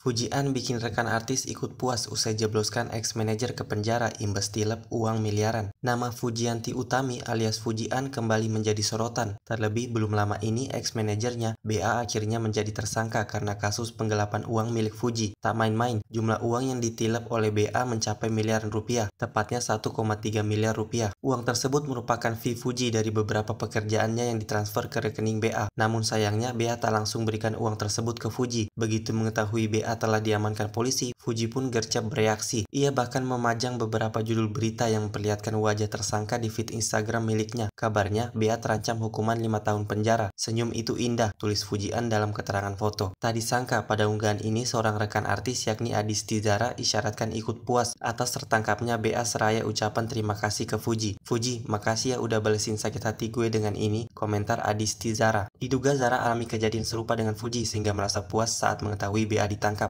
Fujian bikin rekan artis ikut puas usai jebloskan ex manager ke penjara imbas tilap uang miliaran. Nama Fujianti Utami alias Fujian kembali menjadi sorotan. Terlebih belum lama ini ex-manajernya BA akhirnya menjadi tersangka karena kasus penggelapan uang milik Fuji. Tak main-main, jumlah uang yang ditilap oleh BA mencapai miliaran rupiah, tepatnya 1,3 miliar rupiah. Uang tersebut merupakan fee Fuji dari beberapa pekerjaannya yang ditransfer ke rekening BA. Namun sayangnya BA tak langsung berikan uang tersebut ke Fuji. Begitu mengetahui BA telah diamankan polisi Fuji pun gercep bereaksi. Ia bahkan memajang beberapa judul berita yang memperlihatkan wajah tersangka di feed Instagram miliknya. Kabarnya, Bea terancam hukuman 5 tahun penjara. Senyum itu indah, tulis Fujian dalam keterangan foto. Tadi sangka pada unggahan ini seorang rekan artis yakni Adisti Zara isyaratkan ikut puas atas tertangkapnya Bea seraya ucapan terima kasih ke Fuji. Fuji, makasih ya udah balesin sakit hati gue dengan ini, komentar Adisti Zara. Diduga Zara alami kejadian serupa dengan Fuji sehingga merasa puas saat mengetahui Bea ditangkap.